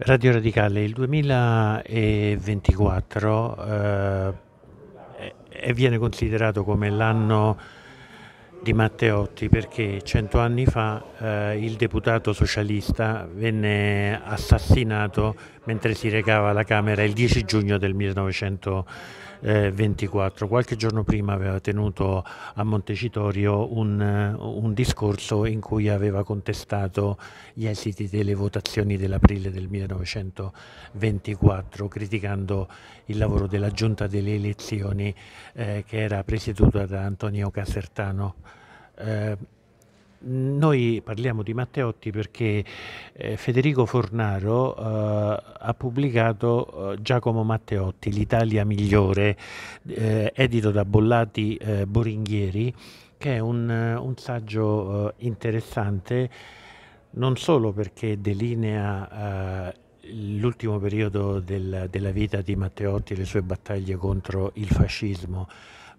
Radio Radicale, il 2024 eh, e viene considerato come l'anno di Matteotti perché cento anni fa eh, il deputato socialista venne assassinato mentre si recava alla Camera il 10 giugno del 1900 eh, 24. Qualche giorno prima aveva tenuto a Montecitorio un, eh, un discorso in cui aveva contestato gli esiti delle votazioni dell'aprile del 1924, criticando il lavoro della giunta delle elezioni eh, che era presieduta da Antonio Casertano. Eh, noi parliamo di Matteotti perché eh, Federico Fornaro eh, ha pubblicato eh, Giacomo Matteotti, L'Italia migliore, eh, edito da Bollati eh, Boringhieri, che è un, eh, un saggio interessante non solo perché delinea l'ultimo periodo del, della vita di Matteotti, le sue battaglie contro il fascismo,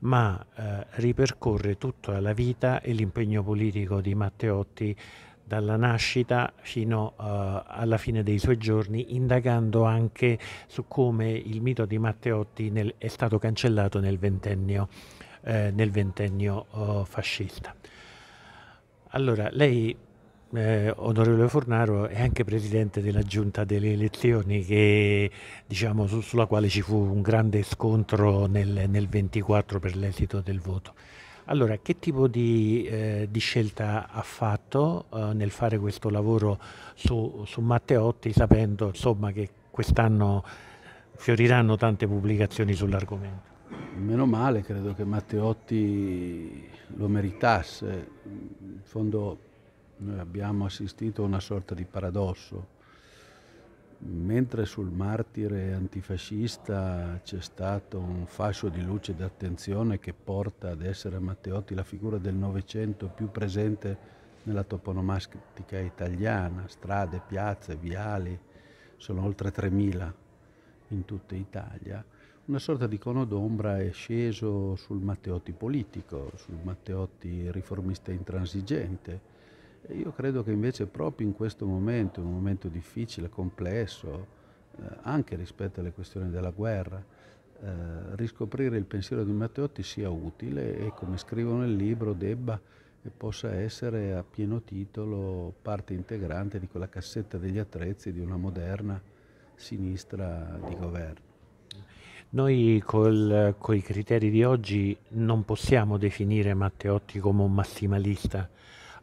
ma eh, ripercorre tutta la vita e l'impegno politico di Matteotti dalla nascita fino uh, alla fine dei suoi giorni, indagando anche su come il mito di Matteotti nel, è stato cancellato nel ventennio, eh, nel ventennio uh, fascista. Allora, lei eh, onorevole Fornaro è anche presidente della giunta delle elezioni che, diciamo, su, sulla quale ci fu un grande scontro nel, nel 24 per l'esito del voto. Allora, che tipo di, eh, di scelta ha fatto eh, nel fare questo lavoro su, su Matteotti sapendo insomma, che quest'anno fioriranno tante pubblicazioni sull'argomento? Meno male, credo che Matteotti lo meritasse. In fondo noi abbiamo assistito a una sorta di paradosso. Mentre sul martire antifascista c'è stato un fascio di luce attenzione che porta ad essere Matteotti la figura del Novecento più presente nella toponomastica italiana, strade, piazze, viali, sono oltre 3.000 in tutta Italia, una sorta di cono d'ombra è sceso sul Matteotti politico, sul Matteotti riformista intransigente, io credo che invece proprio in questo momento, un momento difficile, complesso, eh, anche rispetto alle questioni della guerra, eh, riscoprire il pensiero di Matteotti sia utile e come scrivo nel libro debba e possa essere a pieno titolo parte integrante di quella cassetta degli attrezzi di una moderna sinistra di governo. Noi con i criteri di oggi non possiamo definire Matteotti come un massimalista,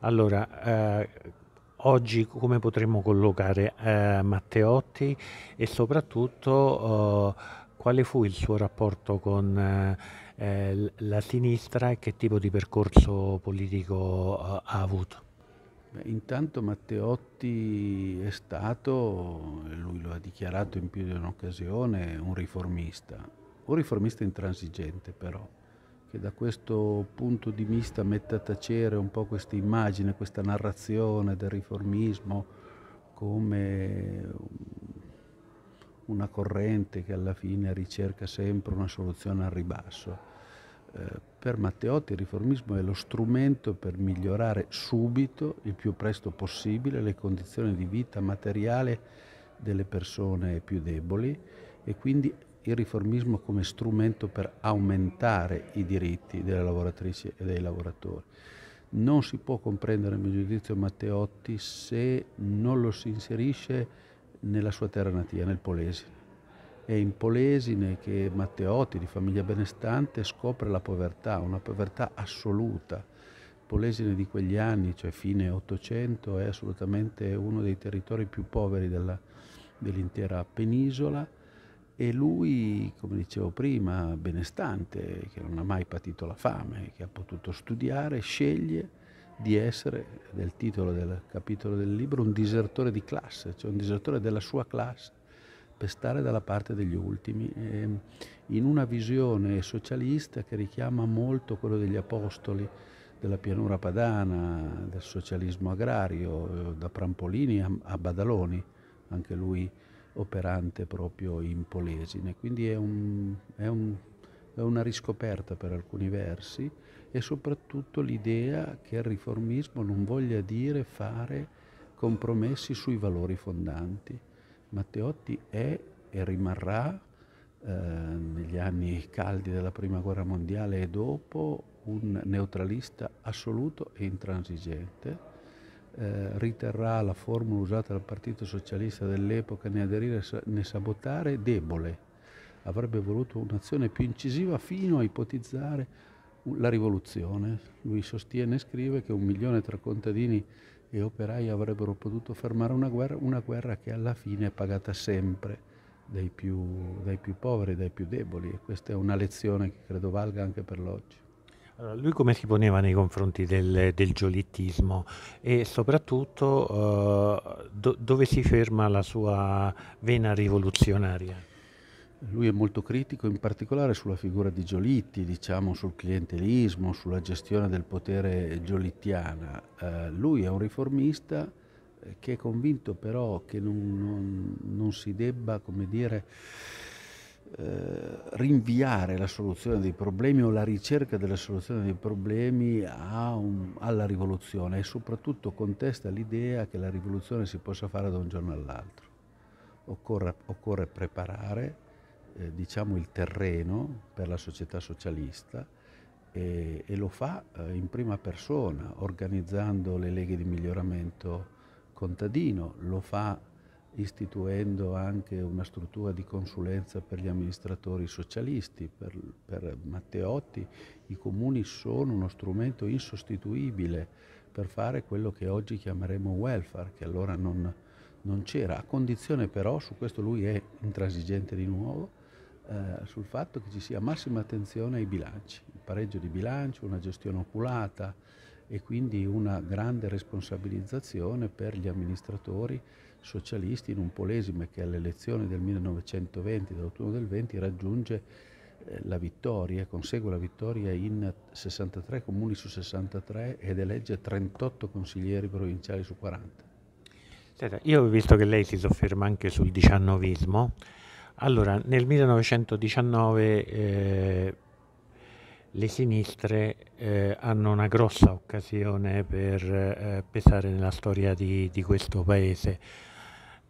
allora, eh, oggi come potremmo collocare eh, Matteotti e soprattutto oh, quale fu il suo rapporto con eh, la sinistra e che tipo di percorso politico eh, ha avuto? Beh, intanto Matteotti è stato, lui lo ha dichiarato in più di un'occasione, un riformista, un riformista intransigente però, che da questo punto di vista mette a tacere un po' questa immagine, questa narrazione del riformismo come una corrente che alla fine ricerca sempre una soluzione al ribasso. Eh, per Matteotti il riformismo è lo strumento per migliorare subito, il più presto possibile, le condizioni di vita materiale delle persone più deboli e quindi il riformismo come strumento per aumentare i diritti delle lavoratrici e dei lavoratori. Non si può comprendere, a mio giudizio, Matteotti se non lo si inserisce nella sua terra natia, nel Polesine. È in Polesine che Matteotti, di famiglia benestante, scopre la povertà, una povertà assoluta. Polesine di quegli anni, cioè fine Ottocento, è assolutamente uno dei territori più poveri della, dell'intera penisola e lui, come dicevo prima, benestante, che non ha mai patito la fame, che ha potuto studiare, sceglie di essere, del titolo del capitolo del libro, un disertore di classe, cioè un disertore della sua classe, per stare dalla parte degli ultimi, ehm, in una visione socialista che richiama molto quello degli apostoli della pianura padana, del socialismo agrario, eh, da Prampolini a Badaloni, anche lui operante proprio in Polesine, quindi è, un, è, un, è una riscoperta per alcuni versi e soprattutto l'idea che il riformismo non voglia dire fare compromessi sui valori fondanti. Matteotti è e rimarrà eh, negli anni caldi della Prima Guerra Mondiale e dopo un neutralista assoluto e intransigente eh, riterrà la formula usata dal Partito Socialista dell'epoca né aderire né sabotare debole. Avrebbe voluto un'azione più incisiva fino a ipotizzare la rivoluzione. Lui sostiene e scrive che un milione tra contadini e operai avrebbero potuto fermare una guerra, una guerra che alla fine è pagata sempre dai più, dai più poveri, dai più deboli e questa è una lezione che credo valga anche per l'oggi. Allora, lui come si poneva nei confronti del, del giolittismo e soprattutto eh, do, dove si ferma la sua vena rivoluzionaria? Lui è molto critico in particolare sulla figura di Giolitti, diciamo sul clientelismo, sulla gestione del potere giolittiana. Eh, lui è un riformista eh, che è convinto però che non, non, non si debba, come dire, eh, rinviare la soluzione dei problemi o la ricerca della soluzione dei problemi un, alla rivoluzione e soprattutto contesta l'idea che la rivoluzione si possa fare da un giorno all'altro. Occorre, occorre preparare eh, diciamo il terreno per la società socialista e, e lo fa eh, in prima persona organizzando le leghe di miglioramento contadino, lo fa istituendo anche una struttura di consulenza per gli amministratori socialisti, per, per Matteotti i comuni sono uno strumento insostituibile per fare quello che oggi chiameremo welfare, che allora non, non c'era, a condizione però, su questo lui è intransigente di nuovo, eh, sul fatto che ci sia massima attenzione ai bilanci, il pareggio di bilancio, una gestione oculata, e quindi una grande responsabilizzazione per gli amministratori socialisti in un polesime che alle elezioni del 1920, dell'autunno del 20, raggiunge eh, la vittoria, consegue la vittoria in 63 comuni su 63 ed elegge 38 consiglieri provinciali su 40. Senta, io ho visto che lei si sofferma anche sul diciannovismo. Allora, nel 1919 eh, le sinistre eh, hanno una grossa occasione per eh, pesare nella storia di, di, questo paese.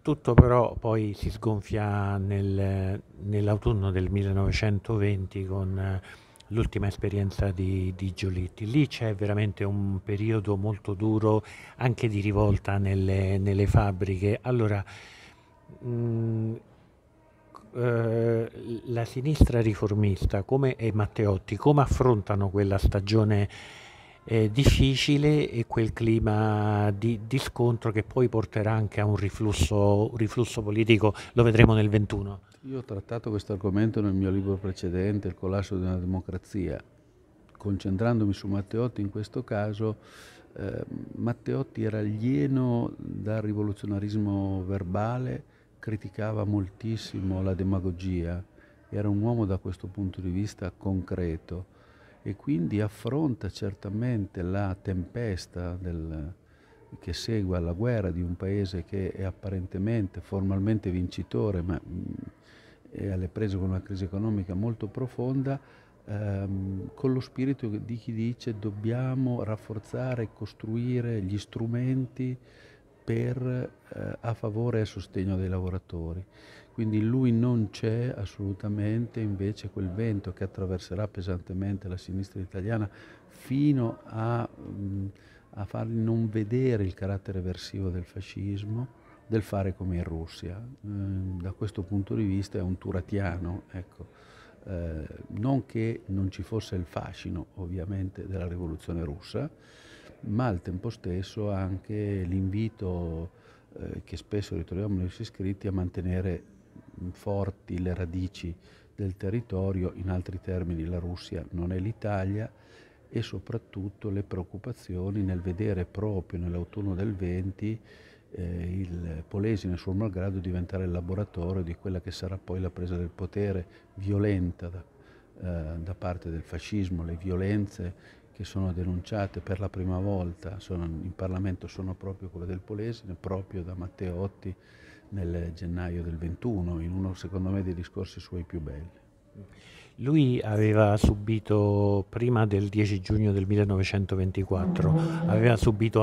Tutto però poi si sgonfia nel, nell'autunno del 1920 con eh, l'ultima esperienza di, di, Giolitti. Lì c'è veramente un periodo molto duro anche di rivolta nelle, nelle fabbriche. Allora, mh, eh, la sinistra riformista come, e Matteotti come affrontano quella stagione eh, difficile e quel clima di, di, scontro che poi porterà anche a un riflusso, riflusso politico, lo vedremo nel 21. Io ho trattato questo argomento nel mio libro precedente, Il collasso della democrazia, concentrandomi su Matteotti in questo caso. Eh, Matteotti era alieno dal rivoluzionarismo verbale, criticava moltissimo la demagogia, era un uomo da questo punto di vista concreto e quindi affronta certamente la tempesta del, che segue alla guerra di un paese che è apparentemente, formalmente vincitore, ma mm, è alle prese con una crisi economica molto profonda, ehm, con lo spirito di chi dice dobbiamo rafforzare e costruire gli strumenti per, eh, a favore e a sostegno dei lavoratori. Quindi in lui non c'è assolutamente invece quel vento che attraverserà pesantemente la sinistra italiana fino a, mh, mm, a fargli non vedere il carattere versivo del fascismo del fare come in Russia. Eh, da questo punto di vista è un turatiano, ecco. eh, non che non ci fosse il fascino ovviamente della rivoluzione russa, ma al tempo stesso anche l'invito eh, che spesso ritroviamo nei nostri iscritti a mantenere forti le radici del territorio, in altri termini la Russia non è l'Italia e soprattutto le preoccupazioni nel vedere proprio nell'autunno del 20 eh, il Polesi nel suo malgrado diventare il laboratorio di quella che sarà poi la presa del potere violenta da, eh, da parte del fascismo, le violenze che sono denunciate per la prima volta in Parlamento sono proprio quelle del Polesine, proprio da Matteotti nel gennaio del 21, in uno secondo me dei discorsi suoi più belli. Lui aveva subito, prima del 10 giugno del 1924, aveva subito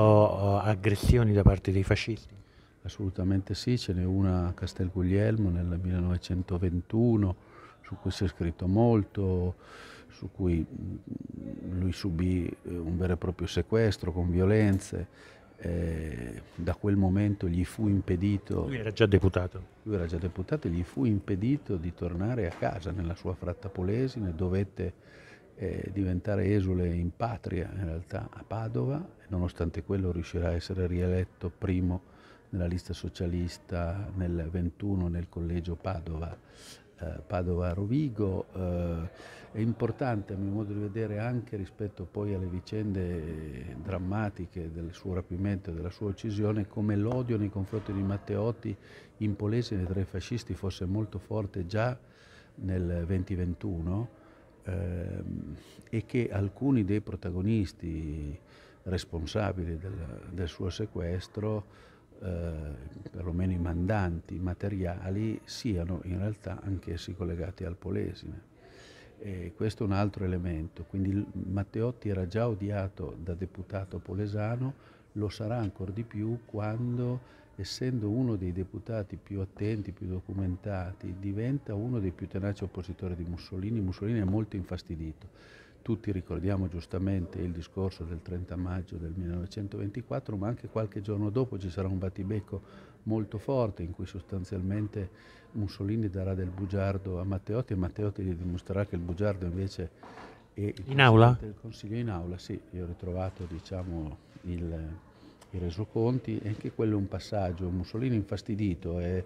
eh, aggressioni da parte dei fascisti? Assolutamente sì, ce n'è una a Castel Guglielmo nel 1921 su cui si è scritto molto su cui mm, lui subì eh, un vero e proprio sequestro con violenze. Eh, da quel momento gli fu impedito. Lui era già deputato. Lui era già deputato e gli fu impedito di tornare a casa nella sua fratta polesine, dovette eh, diventare esule in patria, in realtà a Padova, e nonostante quello riuscirà a essere rieletto primo nella lista socialista nel 21 nel collegio Padova eh, Padova-Rovigo, eh, è importante a mio modo di vedere anche rispetto poi alle vicende drammatiche del suo rapimento e della sua uccisione, come l'odio nei confronti di Matteotti in Polesine tra i fascisti fosse molto forte già nel 2021 ehm, e che alcuni dei protagonisti responsabili del, del suo sequestro eh, perlomeno i mandanti materiali, siano in realtà anch'essi collegati al Polesine. E questo è un altro elemento, quindi Matteotti era già odiato da deputato polesano, lo sarà ancora di più quando, essendo uno dei deputati più attenti, più documentati, diventa uno dei più tenaci oppositori di Mussolini. Mussolini è molto infastidito tutti ricordiamo giustamente il discorso del 30 maggio del 1924, ma anche qualche giorno dopo ci sarà un battibecco molto forte in cui sostanzialmente Mussolini darà del bugiardo a Matteotti e Matteotti gli dimostrerà che il bugiardo invece è il in aula? del Consiglio in aula. Sì, io ho ritrovato diciamo, il, i resoconti e anche quello è un passaggio. Mussolini infastidito, e,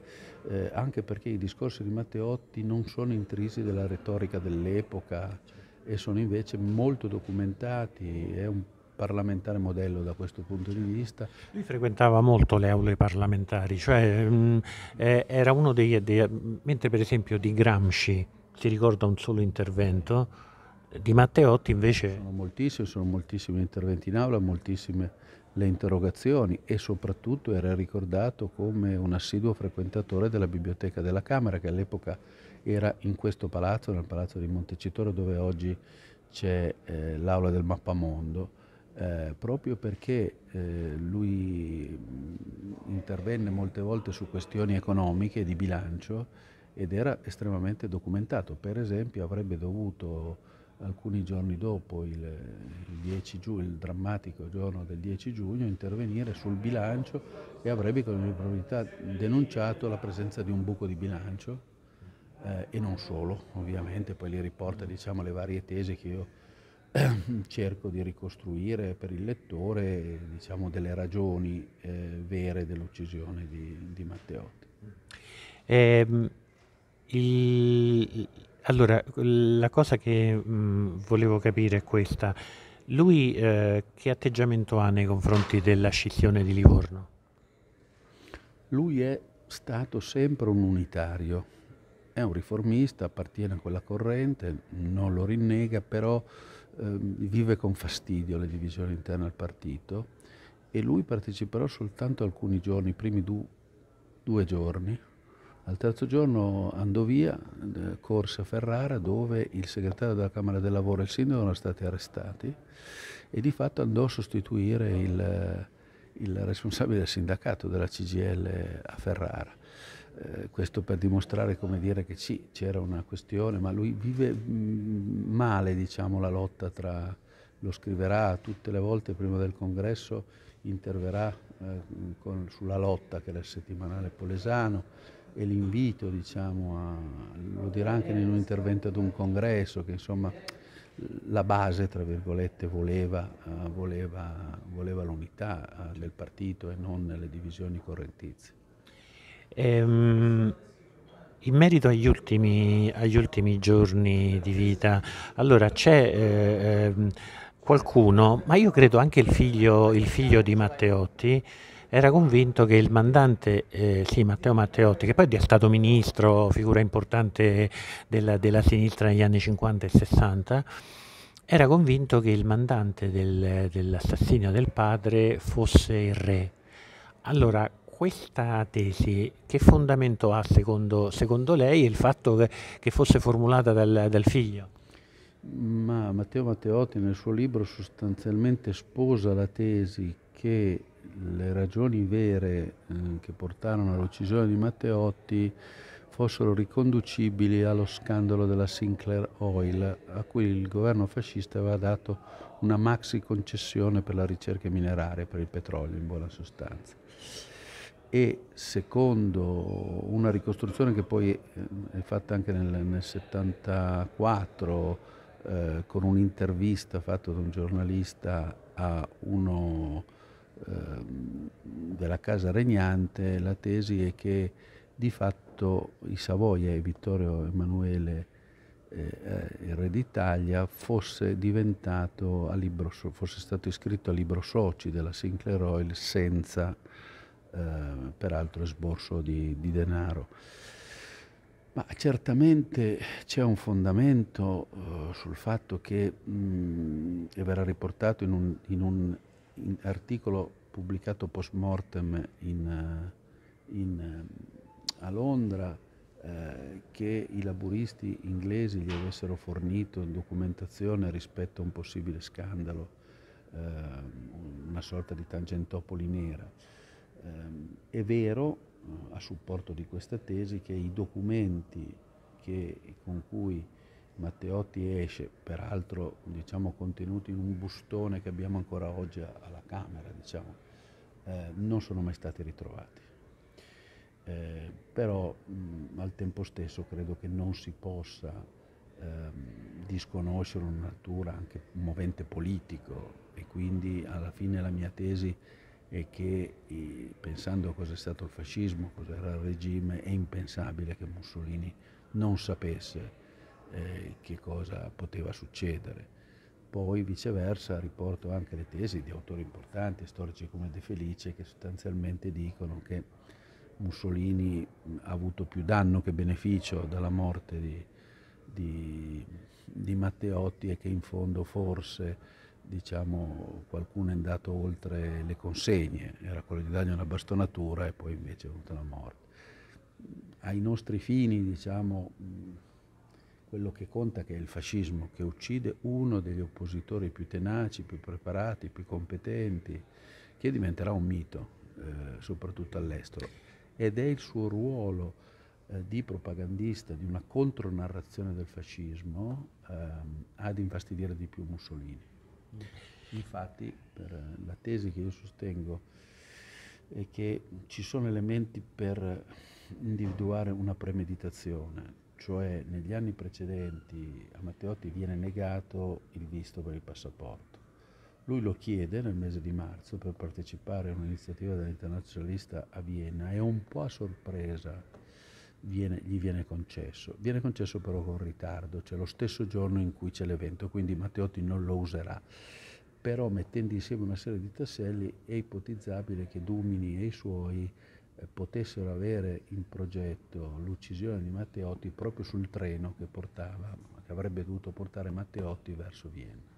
eh, anche perché i discorsi di Matteotti non sono intrisi della retorica dell'epoca e sono invece molto documentati, è un parlamentare modello da questo punto di vista. Lui frequentava molto le aule parlamentari, cioè mh, mm, eh, era uno dei, dei, mentre per esempio di Gramsci si ricorda un solo intervento, di Matteotti invece... Sono moltissimi, sono moltissimi interventi in aula, moltissime le interrogazioni e soprattutto era ricordato come un assiduo frequentatore della biblioteca della Camera che all'epoca era in questo palazzo, nel palazzo di Montecitoro, dove oggi c'è eh, l'aula del Mappamondo, eh, proprio perché eh, lui mm, intervenne molte volte su questioni economiche di bilancio ed era estremamente documentato. Per esempio avrebbe dovuto alcuni giorni dopo il, il, giugno, il, drammatico giorno del 10 giugno, intervenire sul bilancio e avrebbe con probabilità denunciato la presenza di un buco di bilancio eh, e non solo, ovviamente, poi li riporta mm. diciamo, le varie tesi che io cerco di ricostruire per il lettore diciamo, delle ragioni eh, vere dell'uccisione di, di, Matteotti. Eh, il, allora, la cosa che mh, mm, volevo capire è questa. Lui eh, che atteggiamento ha nei confronti della scissione di Livorno? Lui è stato sempre un unitario, è un riformista, appartiene a quella corrente, non lo rinnega, però eh, vive con fastidio le divisioni interne al partito e lui parteciperà soltanto alcuni giorni, i primi du due giorni. Al terzo giorno andò via, eh, corse a Ferrara dove il segretario della Camera del Lavoro e il sindaco erano stati arrestati e di fatto andò a sostituire il, eh, il responsabile del sindacato della CGL a Ferrara. Eh, questo per dimostrare come dire che sì, c'era una questione, ma lui vive mm, male diciamo, la lotta tra, lo scriverà tutte le volte prima del congresso, interverrà eh, con, sulla lotta che era il settimanale Polesano e l'invito diciamo, a, lo dirà anche in un intervento ad un congresso che insomma la base tra virgolette voleva, eh, voleva, voleva l'unità eh, del partito e non le divisioni correntizie. Ehm, in merito agli ultimi, agli ultimi, giorni di vita, allora c'è eh, ehm, qualcuno, ma io credo anche il figlio, il figlio di Matteotti, era convinto che il mandante, eh, sì, Matteo Matteotti, che poi è stato ministro, figura importante della, della, sinistra negli anni 50 e 60, era convinto che il mandante del, dell'assassinio del padre fosse il re. Allora, questa tesi che fondamento ha secondo, secondo lei il fatto che, che fosse formulata dal, dal figlio? Ma Matteo Matteotti nel suo libro sostanzialmente sposa la tesi che le ragioni vere eh, che portarono all'uccisione di Matteotti fossero riconducibili allo scandalo della Sinclair Oil, a cui il governo fascista aveva dato una maxi concessione per la ricerca mineraria, per il petrolio in buona sostanza e secondo una ricostruzione che poi eh, è fatta anche nel, nel 74 eh, con un'intervista fatta da un giornalista a uno eh, della casa regnante, la tesi è che di fatto i Savoia e Vittorio Emanuele eh, eh il re d'Italia fosse, libro, fosse stato iscritto a libro soci della Sinclair Oil senza eh, peraltro sborso di, di, denaro. Ma certamente c'è un fondamento eh, sul fatto che, mh, e verrà riportato in un, in un in articolo pubblicato post mortem in, eh, in, eh, a Londra, eh, che i laburisti inglesi gli avessero fornito documentazione rispetto a un possibile scandalo, eh, una sorta di tangentopoli nera. Ehm, è vero, eh, a supporto di questa tesi, che i documenti che, con cui Matteotti esce, peraltro diciamo, contenuti in un bustone che abbiamo ancora oggi alla Camera, diciamo, eh, non sono mai stati ritrovati. Eh, però mh, mm, al tempo stesso credo che non si possa ehm, disconoscere una natura anche un movente politico e quindi alla fine la mia tesi e che pensando a cosa è stato il fascismo, cosa era il regime, è impensabile che Mussolini non sapesse eh, che cosa poteva succedere. Poi viceversa riporto anche le tesi di autori importanti, storici come De Felice, che sostanzialmente dicono che Mussolini ha avuto più danno che beneficio dalla morte di, di, di Matteotti e che in fondo forse diciamo, qualcuno è andato oltre le consegne, era quello di dargli una bastonatura e poi invece è venuta la morte. Ai nostri fini, diciamo, quello che conta che è il fascismo che uccide uno degli oppositori più tenaci, più preparati, più competenti, che diventerà un mito, eh, soprattutto all'estero. Ed è il suo ruolo eh, di propagandista, di una contronarrazione del fascismo, ehm, ad infastidire di più Mussolini. Infatti, per eh, la tesi che io sostengo è che ci sono elementi per individuare una premeditazione, cioè negli anni precedenti a Matteotti viene negato il visto per il passaporto. Lui lo chiede nel mese di marzo per partecipare a un'iniziativa dell'internazionalista a Vienna e un po' a sorpresa viene, gli viene concesso. Viene concesso però con ritardo, cioè lo stesso giorno in cui c'è l'evento, quindi Matteotti non lo userà. Però mettendo insieme una serie di tasselli è ipotizzabile che Dumini e i suoi eh, potessero avere in progetto l'uccisione di Matteotti proprio sul treno che, portava, che avrebbe dovuto portare Matteotti verso Vienna.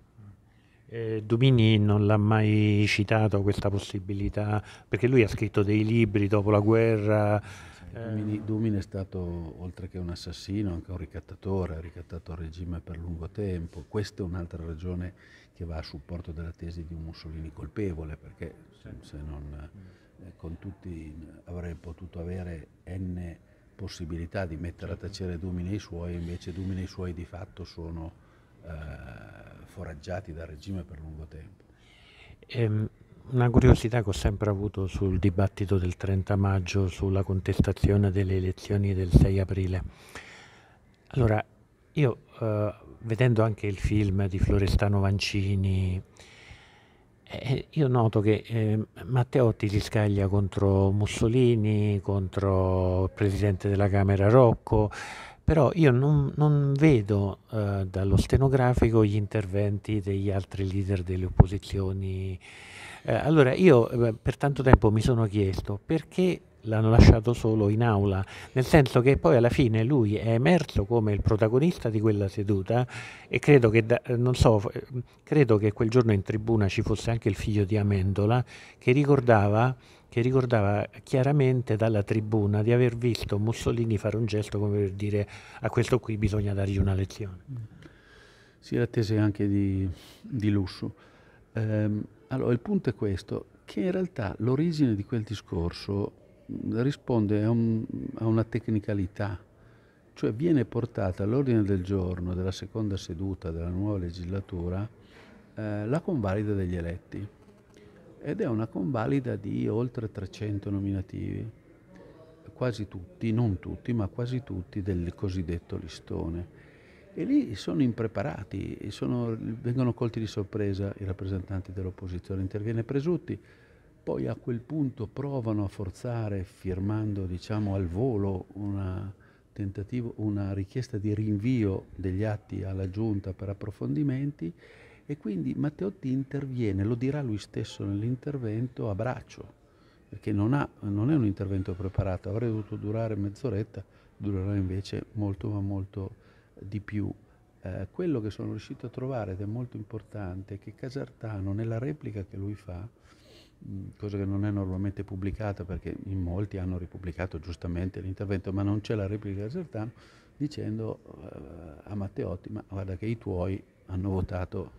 Eh, Domini non l'ha mai citato questa possibilità, perché lui ha scritto dei libri dopo la guerra eh, eh. Dumin è stato, oltre che un assassino, anche un ricattatore, ha ricattato il regime per lungo tempo. Questa è un'altra ragione che va a supporto della tesi di un Mussolini colpevole, perché se, se non eh, con tutti avrei potuto avere n possibilità di mettere a certo. tacere Dumini e i suoi, invece Dumini e i suoi di fatto sono eh, foraggiati dal regime per lungo tempo. Ehm, una curiosità che ho sempre avuto sul dibattito del 30 maggio sulla contestazione delle elezioni del 6 aprile. Allora, io eh, vedendo anche il film di Florestano Vancini, eh, io noto che eh, Matteotti si scaglia contro Mussolini, contro il presidente della Camera Rocco, però io non, non vedo eh, dallo stenografico gli interventi degli altri leader delle opposizioni eh, allora, io eh, per tanto tempo mi sono chiesto perché l'hanno lasciato solo in aula, nel senso che poi alla fine lui è emerso come il protagonista di quella seduta e credo che, da, eh, non so, eh, credo che quel giorno in tribuna ci fosse anche il figlio di Amendola che ricordava che ricordava chiaramente dalla tribuna di aver visto Mussolini fare un gesto come per dire a questo qui bisogna dargli una lezione. Si era attese anche di, di lusso. Ehm, allora, il punto è questo, che in realtà l'origine di quel discorso mm, risponde a, un, a una tecnicalità, cioè viene portata all'ordine del giorno della seconda seduta della nuova legislatura eh, la convalida degli eletti ed è una convalida di oltre 300 nominativi, quasi tutti, non tutti, ma quasi tutti del cosiddetto listone e lì sono impreparati, sono, vengono colti di sorpresa i rappresentanti dell'opposizione. Interviene Presutti, poi a quel punto provano a forzare, firmando diciamo, al volo una, una richiesta di rinvio degli atti alla Giunta per approfondimenti e quindi Matteotti interviene, lo dirà lui stesso nell'intervento, a braccio, perché non, ha, non è un intervento preparato, avrebbe dovuto durare mezz'oretta, durerà invece molto ma molto tempo di più. Eh, quello che sono riuscito a trovare ed è molto importante è che Casertano nella replica che lui fa, mm, cosa che non è normalmente pubblicata perché in molti hanno ripubblicato giustamente l'intervento, ma non c'è la replica di Casertano, dicendo eh, a Matteotti, ma guarda che i tuoi hanno votato,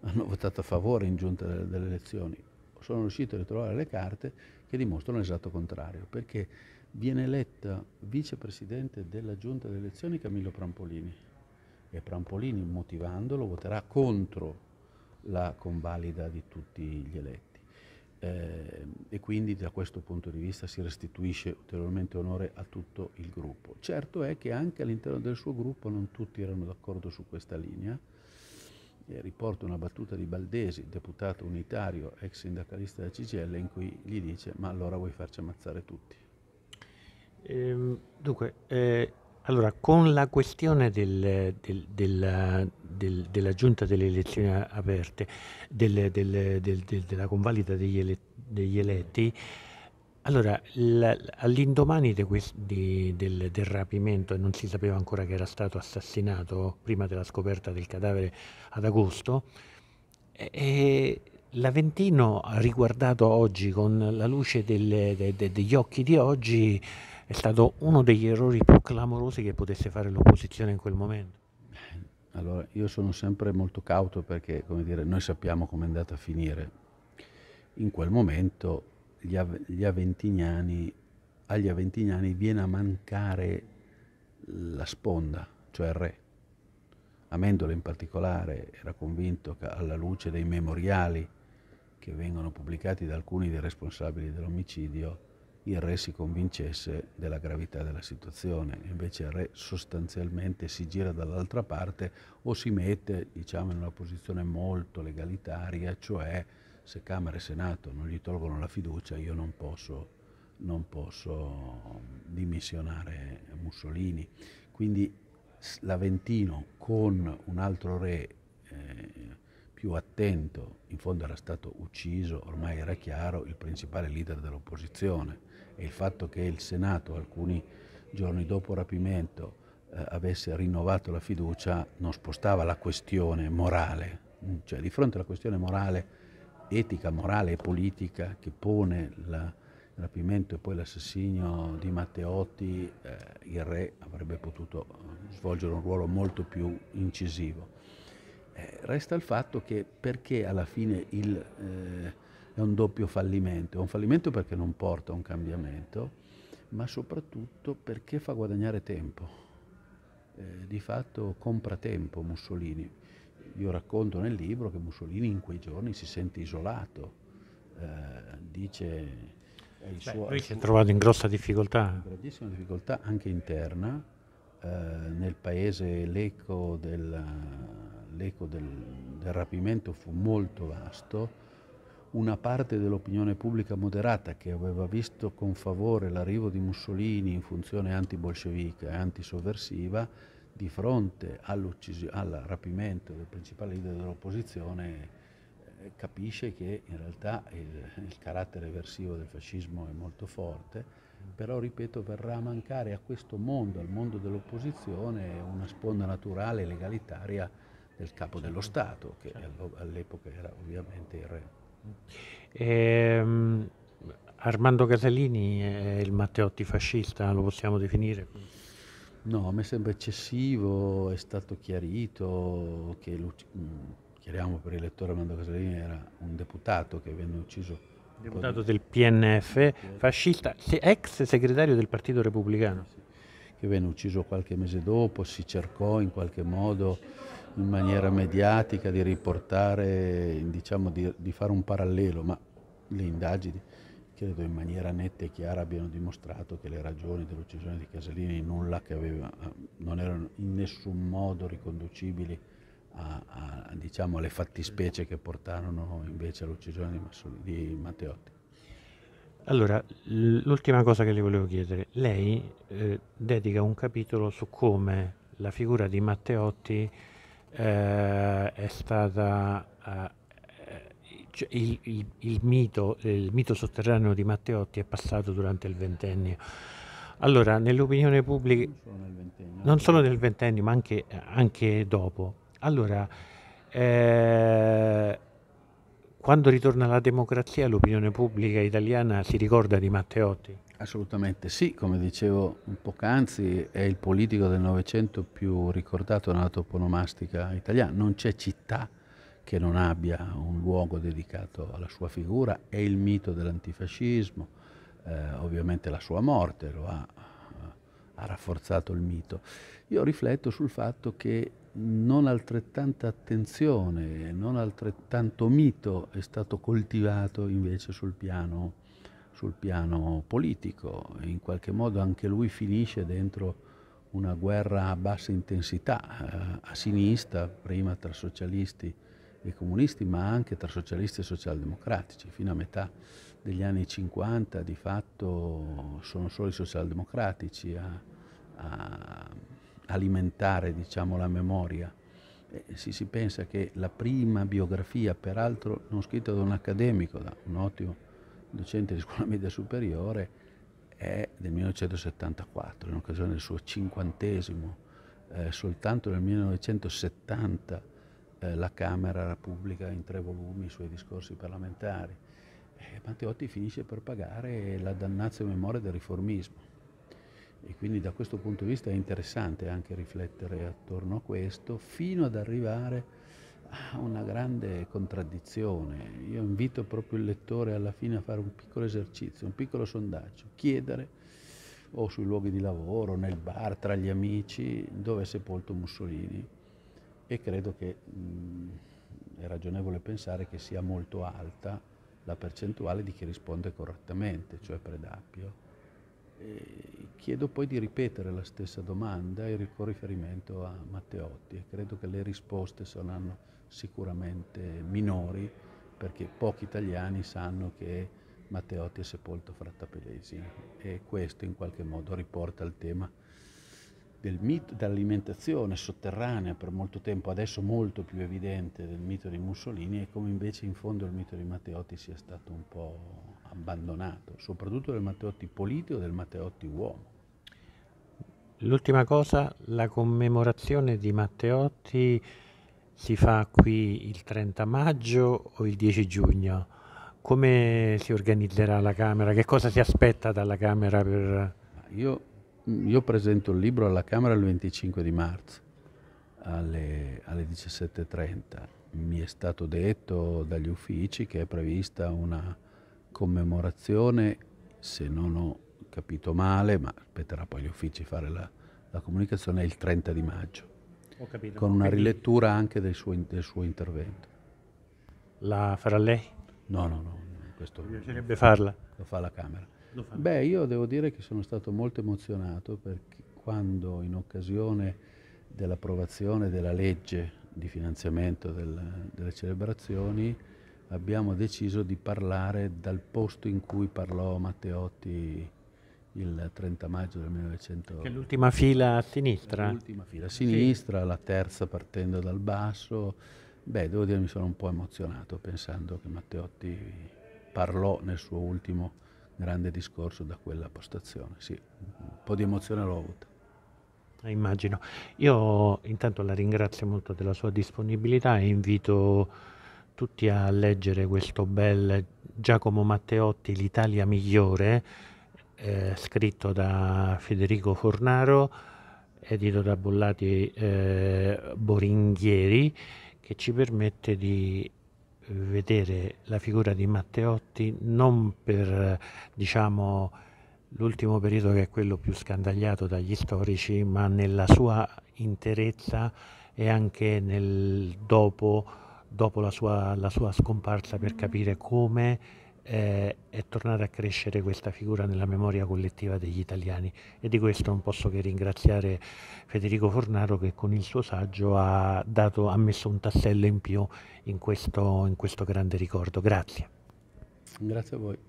hanno votato a favore in giunta delle, delle elezioni. Sono riuscito a ritrovare le carte che dimostrano l'esatto contrario, perché viene eletta vicepresidente della giunta delle elezioni Camillo Prampolini e Prampolini motivandolo voterà contro la convalida di tutti gli eletti eh, e quindi da questo punto di vista si restituisce ulteriormente onore a tutto il gruppo. Certo è che anche all'interno del suo gruppo non tutti erano d'accordo su questa linea. Eh, riporto una battuta di Baldesi, deputato unitario, ex sindacalista della CGL, in cui gli dice ma allora vuoi farci ammazzare tutti. Ehm, dunque, eh, allora, con la questione del, del, della, del, della, giunta delle elezioni aperte, del, della convalida degli, ele, degli eletti, allora, all'indomani de del, del, rapimento, e non si sapeva ancora che era stato assassinato prima della scoperta del cadavere ad agosto, e, l'Aventino, riguardato oggi con la luce delle, de, de, degli occhi di oggi, è stato uno degli errori più clamorosi che potesse fare l'opposizione in quel momento. Eh, allora, io sono sempre molto cauto perché, come dire, noi sappiamo come è andata a finire. In quel momento gli, gli aventiniani, agli aventiniani viene a mancare la sponda, cioè il re. Amendola in particolare era convinto che alla luce dei memoriali che vengono pubblicati da alcuni dei responsabili dell'omicidio, il re si convincesse della gravità della situazione, invece il re sostanzialmente si gira dall'altra parte o si mette diciamo, in una posizione molto legalitaria, cioè se Camera e Senato non gli tolgono la fiducia io non posso, non posso dimissionare Mussolini. Quindi l'Aventino con un altro re eh, più attento, in fondo era stato ucciso, ormai era chiaro, il principale leader dell'opposizione e il fatto che il Senato alcuni giorni dopo il rapimento eh, avesse rinnovato la fiducia non spostava la questione morale, mm, cioè di fronte alla questione morale, etica, morale e politica che pone la, il rapimento e poi l'assassinio di Matteotti, eh, il re avrebbe potuto eh, svolgere un ruolo molto più incisivo. Eh, resta il fatto che perché alla fine il eh, è un doppio fallimento. È un fallimento perché non porta a un cambiamento, ma soprattutto perché fa guadagnare tempo. Eh, di fatto compra tempo Mussolini. Io racconto nel libro che Mussolini in quei giorni si sente isolato, eh, dice... Beh, suo, lui si è trovato in grossa difficoltà. In grandissima difficoltà anche interna, eh, nel paese l'eco del, del, del rapimento fu molto vasto, una parte dell'opinione pubblica moderata che aveva visto con favore l'arrivo di Mussolini in funzione antibolscevica e antisovversiva, di fronte al rapimento del principale leader dell'opposizione, eh, capisce che in realtà il, il carattere versivo del fascismo è molto forte, però ripeto verrà a mancare a questo mondo, al mondo dell'opposizione, una sponda naturale e legalitaria del capo dello certo. Stato, che certo. all'epoca era ovviamente il re. Ehm, Armando Casalini è il Matteotti fascista, lo possiamo definire? No, a me sembra eccessivo, è stato chiarito che lo, mm, chiariamo per il lettore Armando Casalini era un deputato che venne ucciso deputato del PNF, fascista, ex segretario del Partito Repubblicano. Sì, Che venne ucciso qualche mese dopo, si cercò in qualche modo in maniera mediatica, di riportare, diciamo, di, di fare un parallelo, ma le indagini credo in maniera netta e chiara abbiano dimostrato che le ragioni dell'uccisione di Casalini nulla che aveva, non erano in nessun modo riconducibili a, a, diciamo, alle fattispecie che portarono invece all'uccisione di, di, Matteotti. Allora, l'ultima cosa che le volevo chiedere, lei eh, dedica un capitolo su come la figura di Matteotti eh, è stata eh, cioè il, il, il, mito, il mito sotterraneo di Matteotti è passato durante il ventennio. Allora, nell'opinione pubblica, non solo nel ventennio, eh. ma anche, anche dopo. Allora, eh, quando ritorna la democrazia, l'opinione pubblica italiana si ricorda di Matteotti. Assolutamente sì, come dicevo un poc'anzi, è il politico del Novecento più ricordato nella toponomastica italiana. Non c'è città che non abbia un luogo dedicato alla sua figura, è il mito dell'antifascismo, eh, ovviamente la sua morte lo ha, ha rafforzato il mito. Io rifletto sul fatto che non altrettanta attenzione, non altrettanto mito è stato coltivato invece sul piano sul piano politico, in qualche modo anche lui finisce dentro una guerra a bassa intensità, eh, a sinistra, prima tra socialisti e comunisti, ma anche tra socialisti e socialdemocratici. Fino a metà degli anni 50 di fatto sono solo i socialdemocratici a, a alimentare diciamo, la memoria. Si, si pensa che la prima biografia, peraltro non scritta da un accademico, da un ottimo docente di scuola media superiore, è del 1974, in occasione del suo cinquantesimo. Eh, soltanto nel 1970 eh, la Camera pubblica in tre volumi i suoi discorsi parlamentari. Eh, Matteotti finisce per pagare la dannazia memoria del riformismo. E quindi da questo punto di vista è interessante anche riflettere attorno a questo, fino ad arrivare a ha una grande contraddizione. Io invito proprio il lettore alla fine a fare un piccolo esercizio, un piccolo sondaggio, chiedere o sui luoghi di lavoro, nel bar, tra gli amici, dove è sepolto Mussolini. E credo che mh, mm, è ragionevole pensare che sia molto alta la percentuale di chi risponde correttamente, cioè Predappio. E chiedo poi di ripetere la stessa domanda con riferimento a Matteotti e credo che le risposte saranno sicuramente minori perché pochi italiani sanno che Matteotti è sepolto fra Tappelesi e questo in qualche modo riporta il tema del mito dell'alimentazione sotterranea per molto tempo, adesso molto più evidente del mito di Mussolini e come invece in fondo il mito di Matteotti sia stato un po' abbandonato, soprattutto del Matteotti politico e del Matteotti uomo. L'ultima cosa, la commemorazione di Matteotti si fa qui il 30 maggio o il 10 giugno? Come si organizzerà la Camera? Che cosa si aspetta dalla Camera? Per... Io, io, presento il libro alla Camera il 25 di marzo alle, alle 17.30. Mi è stato detto dagli uffici che è prevista una commemorazione, se non ho capito male, ma aspetterà poi gli uffici fare la, la comunicazione, il 30 di maggio con una rilettura anche del suo, del suo, intervento. La farà lei? No, no, no. Questo Mi piacerebbe farla. Lo fa la Camera. Fa. Beh, io devo dire che sono stato molto emozionato perché quando in occasione dell'approvazione della legge di finanziamento del, delle celebrazioni abbiamo deciso di parlare dal posto in cui parlò Matteotti il 30 maggio del 1900. Che l'ultima fila a sinistra? L'ultima fila a sinistra, sì. la terza partendo dal basso. Beh, devo dire mi sono un po' emozionato pensando che Matteotti parlò nel suo ultimo grande discorso da quella postazione. Sì, un po' di emozione l'ho avuta. Eh, immagino. Io intanto la ringrazio molto della sua disponibilità e invito tutti a leggere questo bel Giacomo Matteotti, L'Italia migliore, eh, scritto da Federico Fornaro, edito da Bollati eh, Boringhieri, che ci permette di vedere la figura di Matteotti non per diciamo l'ultimo periodo che è quello più scandagliato dagli storici, ma nella sua interezza e anche nel dopo, dopo la, sua, la sua scomparsa per capire come è, è tornare a crescere questa figura nella memoria collettiva degli italiani e di questo non posso che ringraziare Federico Fornaro che con il suo saggio ha, dato, ha messo un tassello in più in questo, in questo grande ricordo. Grazie. Grazie a voi.